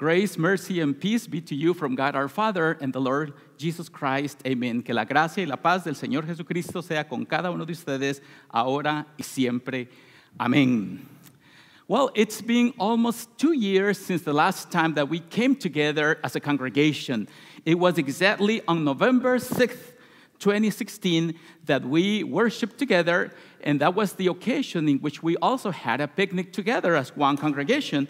Grace, mercy, and peace be to you from God our Father and the Lord Jesus Christ. Amén. Que la gracia y la paz del Señor Jesucristo sea con cada uno de ustedes ahora y siempre. Amén. Well, it's been almost two years since the last time that we came together as a congregation. It was exactly on November 6th, 2016, that we worshiped together, and that was the occasion in which we also had a picnic together as one congregation.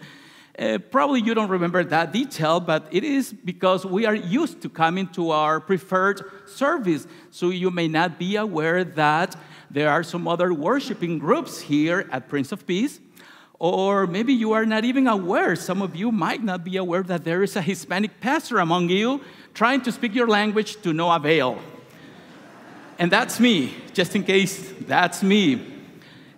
Uh, probably you don't remember that detail, but it is because we are used to coming to our preferred service. So you may not be aware that there are some other worshiping groups here at Prince of Peace. Or maybe you are not even aware, some of you might not be aware that there is a Hispanic pastor among you trying to speak your language to no avail. and that's me, just in case that's me.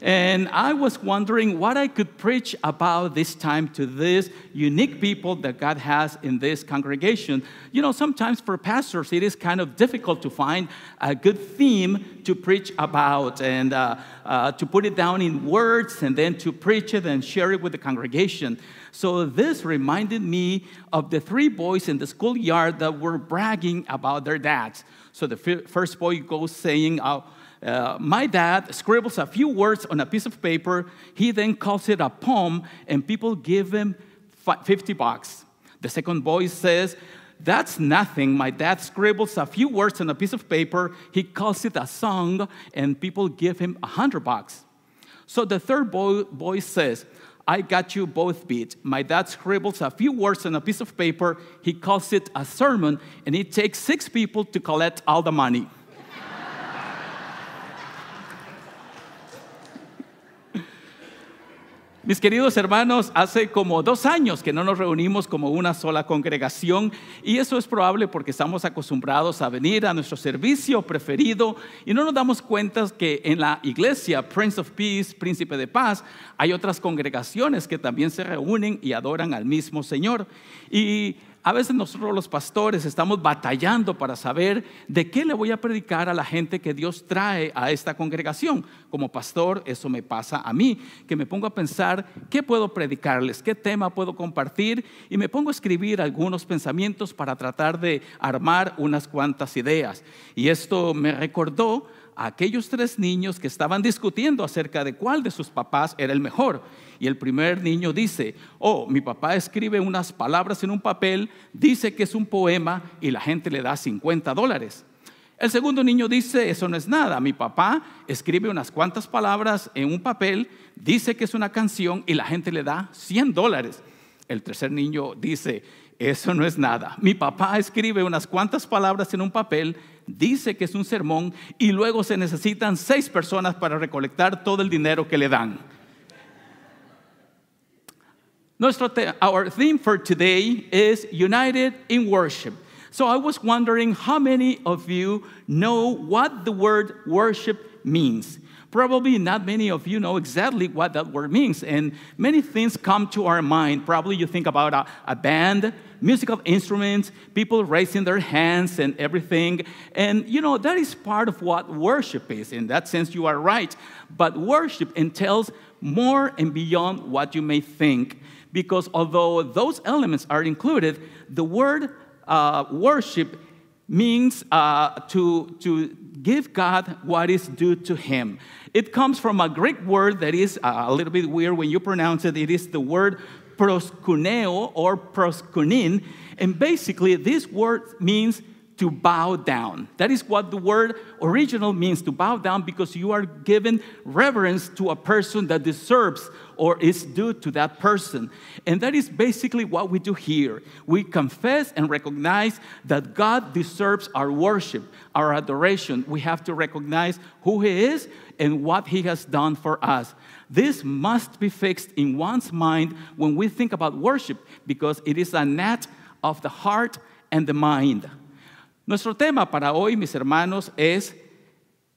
And I was wondering what I could preach about this time to these unique people that God has in this congregation. You know, sometimes for pastors, it is kind of difficult to find a good theme to preach about and uh, uh, to put it down in words and then to preach it and share it with the congregation. So this reminded me of the three boys in the schoolyard that were bragging about their dads. So the first boy goes saying, uh, uh, my dad scribbles a few words on a piece of paper. He then calls it a poem, and people give him 50 bucks. The second boy says, That's nothing. My dad scribbles a few words on a piece of paper. He calls it a song, and people give him 100 bucks. So the third boy, boy says, I got you both beat. My dad scribbles a few words on a piece of paper. He calls it a sermon, and it takes six people to collect all the money. Mis queridos hermanos, hace como dos años que no nos reunimos como una sola congregación y eso es probable porque estamos acostumbrados a venir a nuestro servicio preferido y no nos damos cuenta que en la iglesia Prince of Peace, Príncipe de Paz, hay otras congregaciones que también se reúnen y adoran al mismo Señor. Y a veces nosotros los pastores estamos batallando para saber de qué le voy a predicar a la gente que Dios trae a esta congregación. Como pastor, eso me pasa a mí, que me pongo a pensar qué puedo predicarles, qué tema puedo compartir y me pongo a escribir algunos pensamientos para tratar de armar unas cuantas ideas. Y esto me recordó aquellos tres niños que estaban discutiendo acerca de cuál de sus papás era el mejor. Y el primer niño dice, oh, mi papá escribe unas palabras en un papel, dice que es un poema y la gente le da 50 dólares. El segundo niño dice, eso no es nada, mi papá escribe unas cuantas palabras en un papel, dice que es una canción y la gente le da 100 dólares. El tercer niño dice, eso no es nada. Mi papá escribe unas cuantas palabras en un papel, dice que es un sermón y luego se necesitan seis personas para recolectar todo el dinero que le dan. Nuestro our theme for today is United in Worship. So I was wondering how many of you know what the word worship means. Probably not many of you know exactly what that word means, and many things come to our mind. Probably you think about a, a band, musical instruments, people raising their hands, and everything. And you know, that is part of what worship is. In that sense, you are right. But worship entails more and beyond what you may think, because although those elements are included, the word uh, worship means uh, to, to Give God what is due to him. It comes from a Greek word that is uh, a little bit weird when you pronounce it. It is the word proskuneo or proskunin. And basically, this word means to bow down. That is what the word original means to bow down because you are giving reverence to a person that deserves or is due to that person. And that is basically what we do here. We confess and recognize that God deserves our worship, our adoration. We have to recognize who He is and what He has done for us. This must be fixed in one's mind when we think about worship because it is a net of the heart and the mind. Nuestro tema para hoy, mis hermanos, es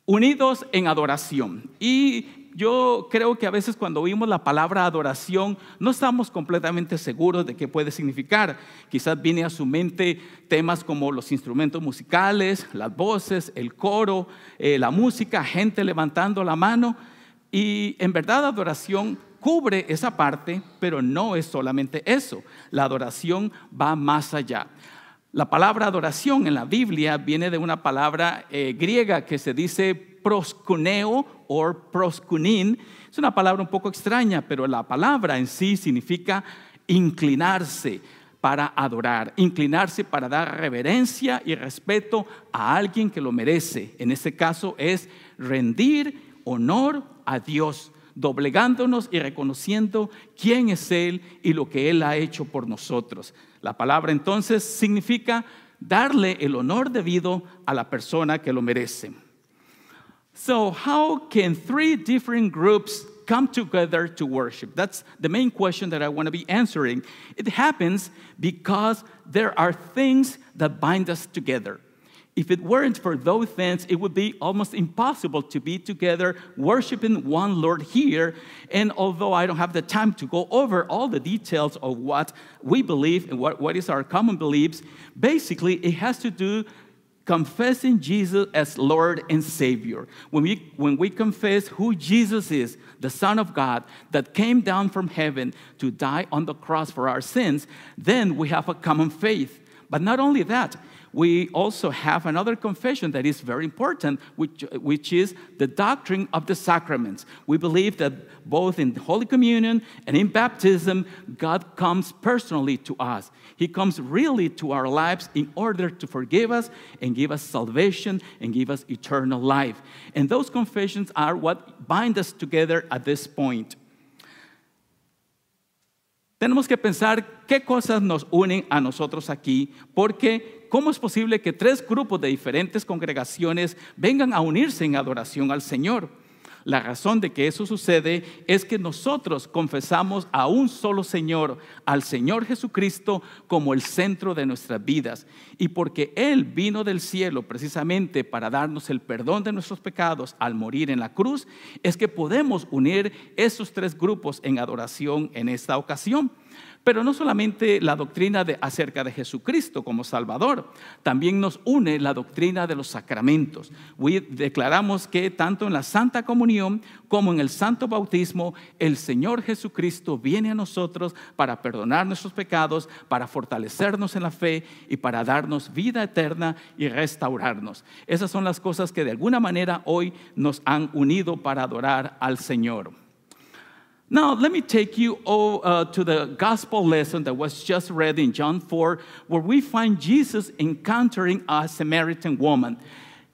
unidos en adoración. Y yo creo que a veces cuando oímos la palabra adoración no estamos completamente seguros de qué puede significar. Quizás viene a su mente temas como los instrumentos musicales, las voces, el coro, eh, la música, gente levantando la mano. Y en verdad adoración cubre esa parte, pero no es solamente eso. La adoración va más allá. La palabra adoración en la Biblia viene de una palabra eh, griega que se dice proscuneo o proscunín es una palabra un poco extraña, pero la palabra en sí significa inclinarse para adorar, inclinarse para dar reverencia y respeto a alguien que lo merece. En este caso es rendir honor a Dios, doblegándonos y reconociendo quién es Él y lo que Él ha hecho por nosotros. La palabra entonces significa darle el honor debido a la persona que lo merece. So, how can three different groups come together to worship? That's the main question that I want to be answering. It happens because there are things that bind us together. If it weren't for those things, it would be almost impossible to be together worshiping one Lord here. And although I don't have the time to go over all the details of what we believe and what, what is our common beliefs, basically it has to do confessing Jesus as Lord and Savior. When we, when we confess who Jesus is, the Son of God that came down from heaven to die on the cross for our sins, then we have a common faith. But not only that, we also have another confession that is very important, which, which is the doctrine of the sacraments. We believe that both in Holy Communion and in baptism, God comes personally to us. He comes really to our lives in order to forgive us and give us salvation and give us eternal life. And those confessions are what bind us together at this point. Tenemos que pensar qué cosas nos unen a nosotros aquí, porque ¿cómo es posible que tres grupos de diferentes congregaciones vengan a unirse en adoración al Señor? La razón de que eso sucede es que nosotros confesamos a un solo Señor, al Señor Jesucristo, como el centro de nuestras vidas. Y porque Él vino del cielo precisamente para darnos el perdón de nuestros pecados al morir en la cruz, es que podemos unir esos tres grupos en adoración en esta ocasión. Pero no solamente la doctrina acerca de Jesucristo como Salvador, también nos une la doctrina de los sacramentos. declaramos que tanto en la Santa Comunión como en el Santo Bautismo, el Señor Jesucristo viene a nosotros para perdonar nuestros pecados, para fortalecernos en la fe y para darnos vida eterna y restaurarnos. Esas son las cosas que de alguna manera hoy nos han unido para adorar al Señor. Now, let me take you over, uh, to the gospel lesson that was just read in John 4, where we find Jesus encountering a Samaritan woman.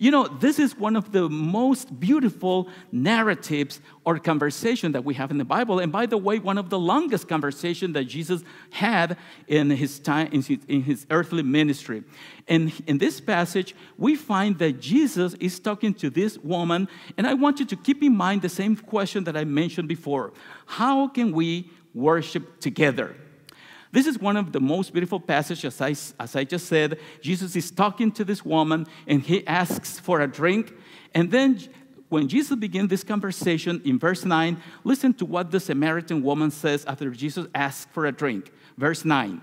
You know, this is one of the most beautiful narratives or conversation that we have in the Bible. And by the way, one of the longest conversation that Jesus had in his time in his, in his earthly ministry. And in this passage, we find that Jesus is talking to this woman, and I want you to keep in mind the same question that I mentioned before. How can we worship together? This is one of the most beautiful passages, as I, as I just said. Jesus is talking to this woman and he asks for a drink. And then when Jesus begins this conversation in verse 9, listen to what the Samaritan woman says after Jesus asks for a drink. Verse 9.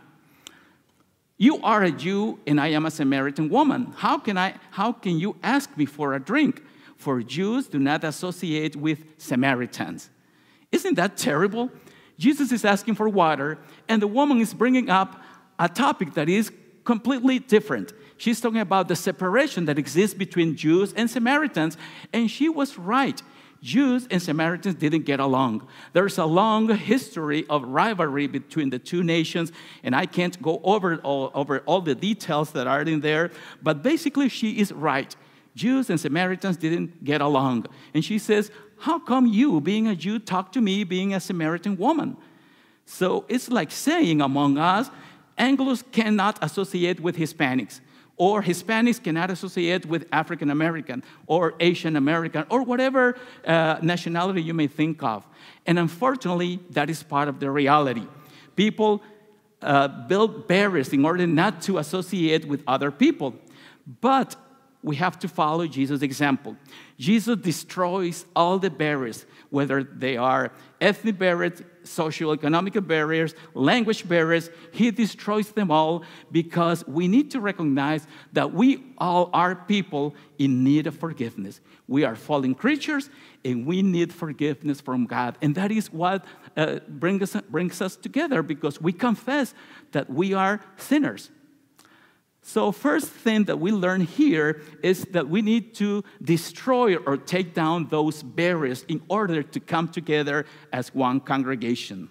You are a Jew and I am a Samaritan woman. How can, I, how can you ask me for a drink? For Jews do not associate with Samaritans. Isn't that terrible? Jesus is asking for water, and the woman is bringing up a topic that is completely different. She's talking about the separation that exists between Jews and Samaritans, and she was right. Jews and Samaritans didn't get along. There's a long history of rivalry between the two nations, and I can't go over all, over all the details that are in there, but basically, she is right. Jews and Samaritans didn't get along. And she says, how come you, being a Jew, talk to me, being a Samaritan woman? So it's like saying among us, Anglos cannot associate with Hispanics, or Hispanics cannot associate with African American, or Asian American, or whatever uh, nationality you may think of. And unfortunately, that is part of the reality. People uh, build barriers in order not to associate with other people. But we have to follow Jesus' example. Jesus destroys all the barriers, whether they are ethnic barriers, socio-economic barriers, language barriers. He destroys them all because we need to recognize that we all are people in need of forgiveness. We are fallen creatures and we need forgiveness from God. And that is what uh, us, brings us together because we confess that we are sinners so, first thing that we learn here is that we need to destroy or take down those barriers in order to come together as one congregation.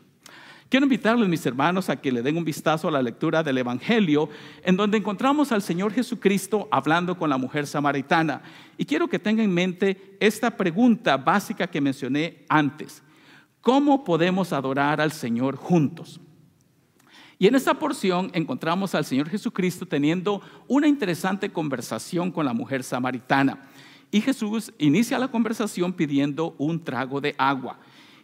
Quiero invitarles, mis hermanos, a que le den un vistazo a la lectura del Evangelio, en donde encontramos al Señor Jesucristo hablando con la mujer samaritana. Y quiero que tengan en mente esta pregunta básica que mencioné antes. ¿Cómo podemos adorar al Señor juntos? Y en esta porción encontramos al Señor Jesucristo teniendo una interesante conversación con la mujer samaritana. Y Jesús inicia la conversación pidiendo un trago de agua.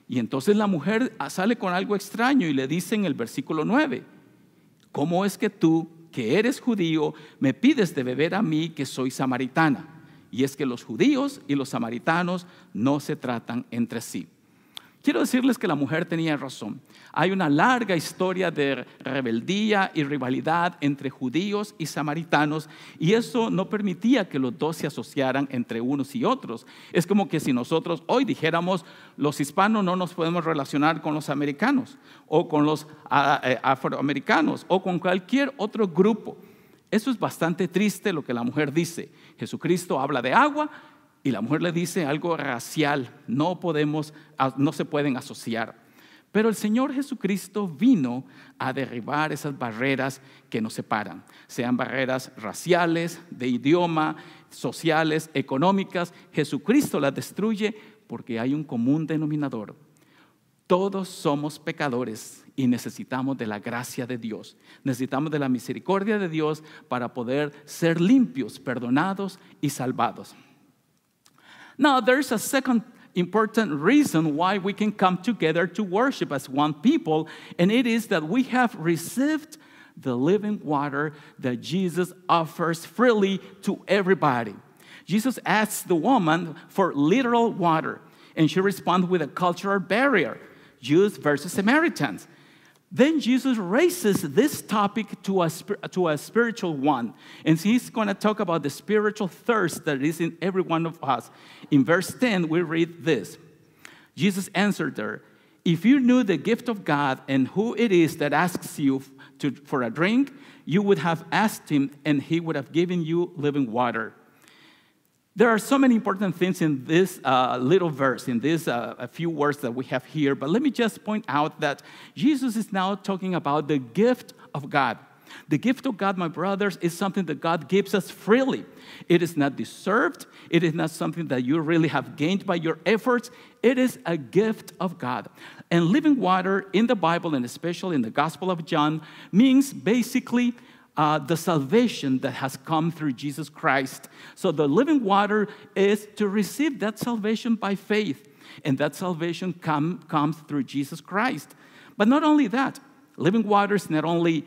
Y entonces la mujer sale con algo extraño y le dice en el versículo 9, ¿cómo es que tú, que eres judío, me pides de beber a mí que soy samaritana? Y es que los judíos y los samaritanos no se tratan entre sí. Quiero decirles que la mujer tenía razón. Hay una larga historia de rebeldía y rivalidad entre judíos y samaritanos y eso no permitía que los dos se asociaran entre unos y otros. Es como que si nosotros hoy dijéramos, los hispanos no nos podemos relacionar con los americanos o con los ah, eh, afroamericanos o con cualquier otro grupo. Eso es bastante triste lo que la mujer dice. Jesucristo habla de agua, y la mujer le dice algo racial, no podemos, no se pueden asociar. Pero el Señor Jesucristo vino a derribar esas barreras que nos separan, sean barreras raciales, de idioma, sociales, económicas. Jesucristo las destruye porque hay un común denominador. Todos somos pecadores y necesitamos de la gracia de Dios. Necesitamos de la misericordia de Dios para poder ser limpios, perdonados y salvados. Now, there's a second important reason why we can come together to worship as one people, and it is that we have received the living water that Jesus offers freely to everybody. Jesus asks the woman for literal water, and she responds with a cultural barrier Jews versus Samaritans. Then Jesus raises this topic to a, to a spiritual one. And he's going to talk about the spiritual thirst that is in every one of us. In verse 10, we read this Jesus answered her, If you knew the gift of God and who it is that asks you to, for a drink, you would have asked him, and he would have given you living water. There are so many important things in this uh, little verse, in these uh, few words that we have here, but let me just point out that Jesus is now talking about the gift of God. The gift of God, my brothers, is something that God gives us freely. It is not deserved, it is not something that you really have gained by your efforts. It is a gift of God. And living water in the Bible, and especially in the Gospel of John, means basically uh, the salvation that has come through Jesus Christ. So the living water is to receive that salvation by faith. And that salvation come, comes through Jesus Christ. But not only that, living water is not only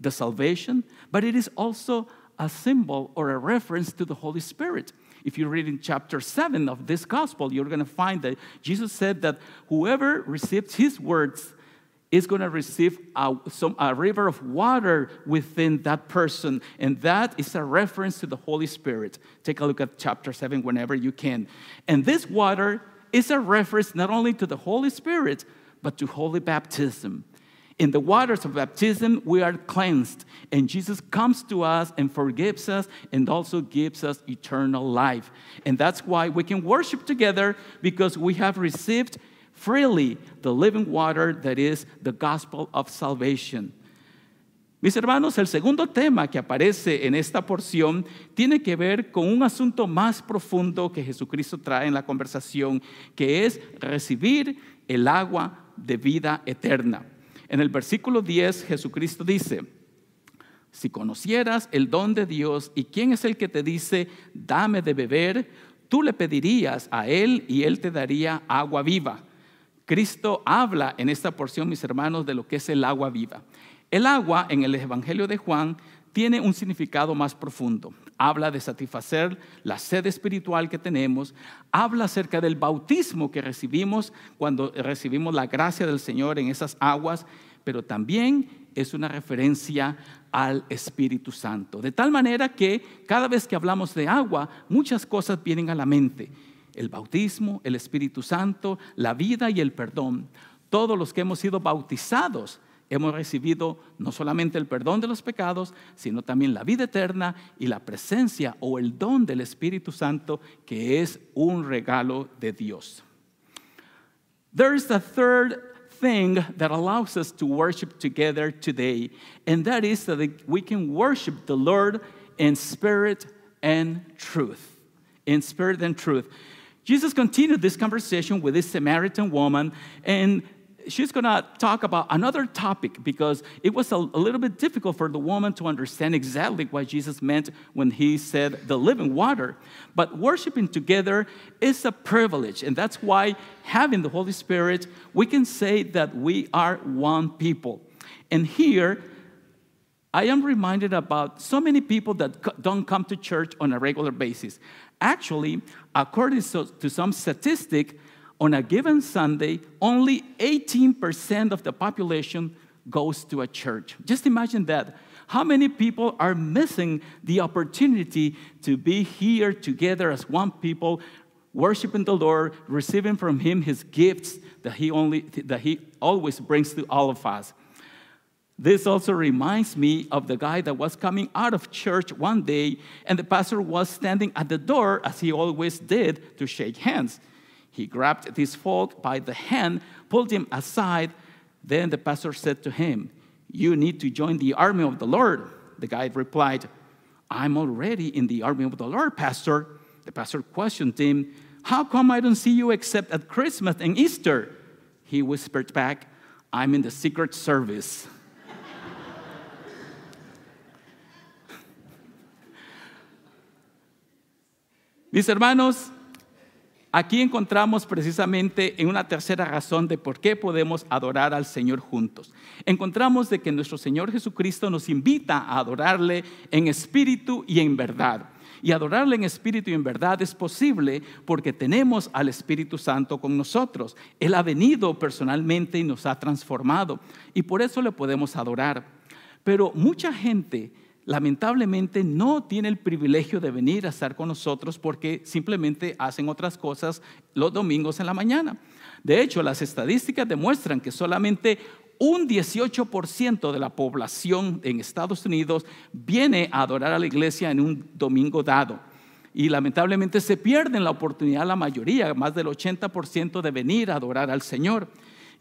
the salvation, but it is also a symbol or a reference to the Holy Spirit. If you read in chapter 7 of this gospel, you're going to find that Jesus said that whoever receives his words is going to receive a, some, a river of water within that person. And that is a reference to the Holy Spirit. Take a look at chapter 7 whenever you can. And this water is a reference not only to the Holy Spirit, but to holy baptism. In the waters of baptism, we are cleansed, and Jesus comes to us and forgives us and also gives us eternal life. And that's why we can worship together because we have received freely the living water that is the gospel of salvation. Mis hermanos, el segundo tema que aparece en esta porción tiene que ver con un asunto más profundo que Jesucristo trae en la conversación, que es recibir el agua de vida eterna. En el versículo 10 Jesucristo dice, si conocieras el don de Dios y quién es el que te dice, dame de beber, tú le pedirías a Él y Él te daría agua viva. Cristo habla en esta porción, mis hermanos, de lo que es el agua viva. El agua en el Evangelio de Juan tiene un significado más profundo. Habla de satisfacer la sed espiritual que tenemos, habla acerca del bautismo que recibimos cuando recibimos la gracia del Señor en esas aguas, pero también es una referencia al Espíritu Santo. De tal manera que cada vez que hablamos de agua, muchas cosas vienen a la mente el bautismo, el Espíritu Santo, la vida y el perdón. Todos los que hemos sido bautizados hemos recibido no solamente el perdón de los pecados, sino también la vida eterna y la presencia o el don del Espíritu Santo, que es un regalo de Dios. There is a third thing that allows us to worship together today, and that is that we can worship the Lord in spirit and truth. In spirit and truth. Jesus continued this conversation with this Samaritan woman, and she's going to talk about another topic because it was a, little bit difficult for the woman to understand exactly what Jesus meant when he said the living water. But worshiping together is a privilege, and that's why having the Holy Spirit, we can say that we are one people. And here, I am reminded about so many people that don't come to church on a regular basis. Actually, According to some statistic, on a given Sunday, only 18% of the population goes to a church. Just imagine that. How many people are missing the opportunity to be here together as one people, worshiping the Lord, receiving from Him His gifts that He, only, that he always brings to all of us? This also reminds me of the guy that was coming out of church one day, and the pastor was standing at the door, as he always did, to shake hands. He grabbed this folk by the hand, pulled him aside. Then the pastor said to him, You need to join the army of the Lord. The guy replied, I'm already in the army of the Lord, Pastor. The pastor questioned him, How come I don't see you except at Christmas and Easter? He whispered back, I'm in the secret service. Mis hermanos, aquí encontramos precisamente en una tercera razón de por qué podemos adorar al Señor juntos. Encontramos de que nuestro Señor Jesucristo nos invita a adorarle en espíritu y en verdad. Y adorarle en espíritu y en verdad es posible porque tenemos al Espíritu Santo con nosotros. Él ha venido personalmente y nos ha transformado. Y por eso le podemos adorar. Pero mucha gente lamentablemente no tiene el privilegio de venir a estar con nosotros porque simplemente hacen otras cosas los domingos en la mañana. De hecho, las estadísticas demuestran que solamente un 18% de la población en Estados Unidos viene a adorar a la iglesia en un domingo dado. Y lamentablemente se pierden la oportunidad la mayoría, más del 80% de venir a adorar al Señor.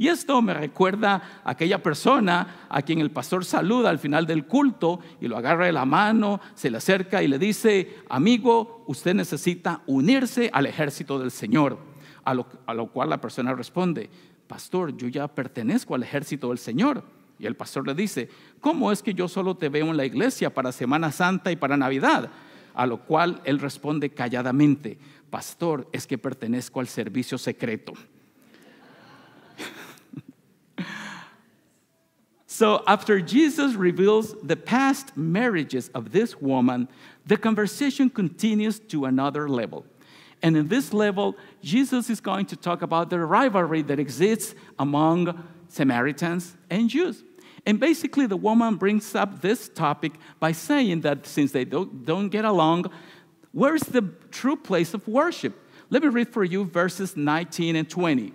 Y esto me recuerda a aquella persona a quien el pastor saluda al final del culto y lo agarra de la mano, se le acerca y le dice, amigo, usted necesita unirse al ejército del Señor. A lo, a lo cual la persona responde, pastor, yo ya pertenezco al ejército del Señor. Y el pastor le dice, ¿cómo es que yo solo te veo en la iglesia para Semana Santa y para Navidad? A lo cual él responde calladamente, pastor, es que pertenezco al servicio secreto. So after Jesus reveals the past marriages of this woman, the conversation continues to another level. And in this level, Jesus is going to talk about the rivalry that exists among Samaritans and Jews. And basically, the woman brings up this topic by saying that since they don't, don't get along, where's the true place of worship? Let me read for you verses 19 and 20.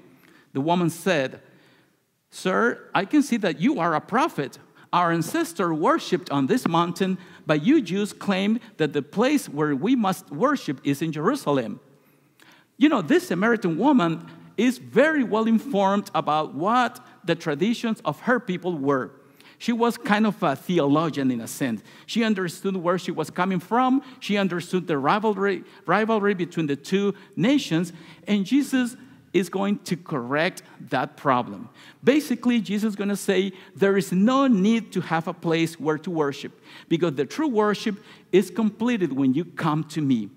The woman said, Sir, I can see that you are a prophet. Our ancestor worshipped on this mountain, but you Jews claim that the place where we must worship is in Jerusalem. You know, this Samaritan woman is very well informed about what the traditions of her people were. She was kind of a theologian in a sense. She understood where she was coming from, she understood the rivalry, rivalry between the two nations, and Jesus is going to correct that problem. Basically, Jesus is going to say there is no need to have a place where to worship because the true worship is completed when you come to me.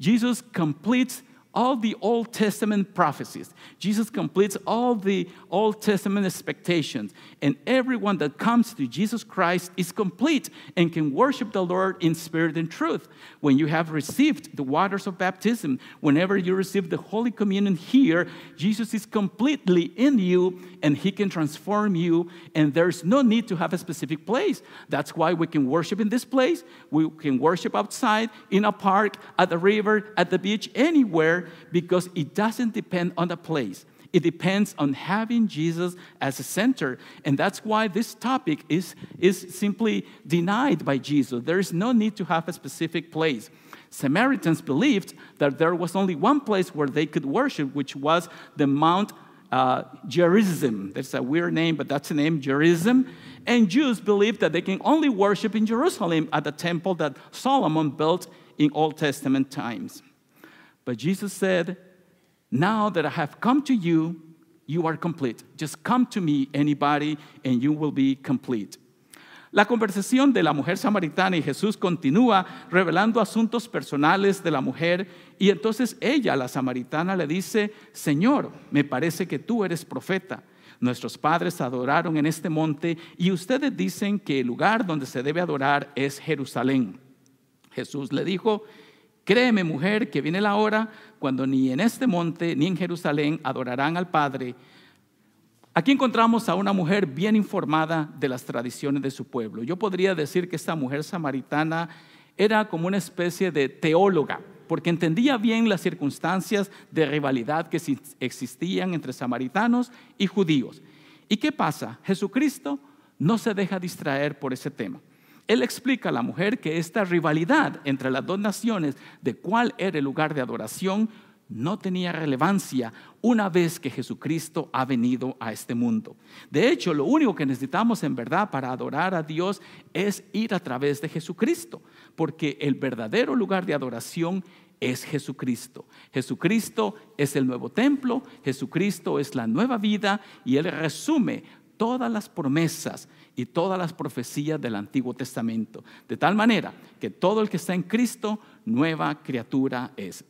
Jesus completes all the Old Testament prophecies. Jesus completes all the Old Testament expectations. And everyone that comes to Jesus Christ is complete and can worship the Lord in spirit and truth. When you have received the waters of baptism, whenever you receive the Holy Communion here, Jesus is completely in you and he can transform you. And there's no need to have a specific place. That's why we can worship in this place, we can worship outside, in a park, at the river, at the beach, anywhere because it doesn't depend on the place. It depends on having Jesus as a center. And that's why this topic is, is simply denied by Jesus. There is no need to have a specific place. Samaritans believed that there was only one place where they could worship, which was the Mount uh, Gerizim. That's a weird name, but that's the name, Gerizim. And Jews believed that they can only worship in Jerusalem at the temple that Solomon built in Old Testament times. But Jesus said, Now that I have come to you, you are complete. Just come to me, anybody, and you will be complete. La conversación de la mujer samaritana y Jesús continúa revelando asuntos personales de la mujer y entonces ella, la samaritana, le dice, Señor, me parece que tú eres profeta. Nuestros padres adoraron en este monte y ustedes dicen que el lugar donde se debe adorar es Jerusalén. Jesús le dijo, Créeme, mujer, que viene la hora cuando ni en este monte ni en Jerusalén adorarán al Padre. Aquí encontramos a una mujer bien informada de las tradiciones de su pueblo. Yo podría decir que esta mujer samaritana era como una especie de teóloga, porque entendía bien las circunstancias de rivalidad que existían entre samaritanos y judíos. ¿Y qué pasa? Jesucristo no se deja distraer por ese tema. Él explica a la mujer que esta rivalidad entre las dos naciones de cuál era el lugar de adoración no tenía relevancia una vez que Jesucristo ha venido a este mundo. De hecho, lo único que necesitamos en verdad para adorar a Dios es ir a través de Jesucristo, porque el verdadero lugar de adoración es Jesucristo. Jesucristo es el nuevo templo, Jesucristo es la nueva vida y Él resume todas las promesas y todas las profecías del Antiguo Testamento, de tal manera que todo el que está en Cristo, nueva criatura es.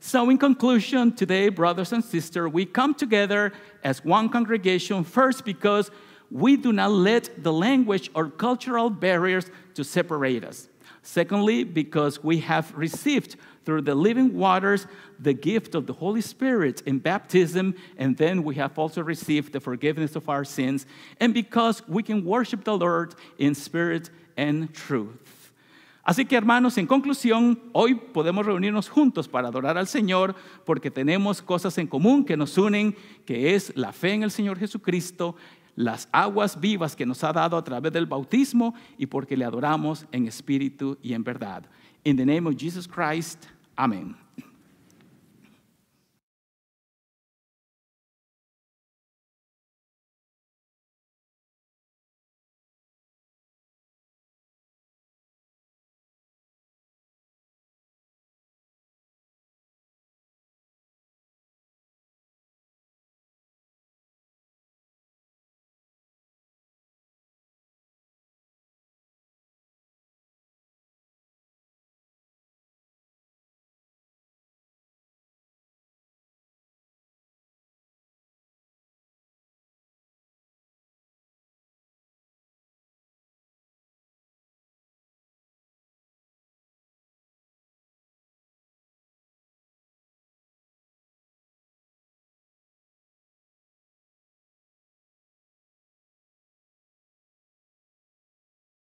So, in conclusion, today, brothers and sisters, we come together as one congregation first because we do not let the language or cultural barriers to separate us. Secondly, because we have received through the living waters the gift of the Holy Spirit in baptism, and then we have also received the forgiveness of our sins, and because we can worship the Lord in spirit and truth. Así que hermanos, en conclusión, hoy podemos reunirnos juntos para adorar al Señor porque tenemos cosas en común que nos unen, que es la fe en el Señor Jesucristo, las aguas vivas que nos ha dado a través del bautismo y porque le adoramos en espíritu y en verdad. In the name of Jesus Christ, amén.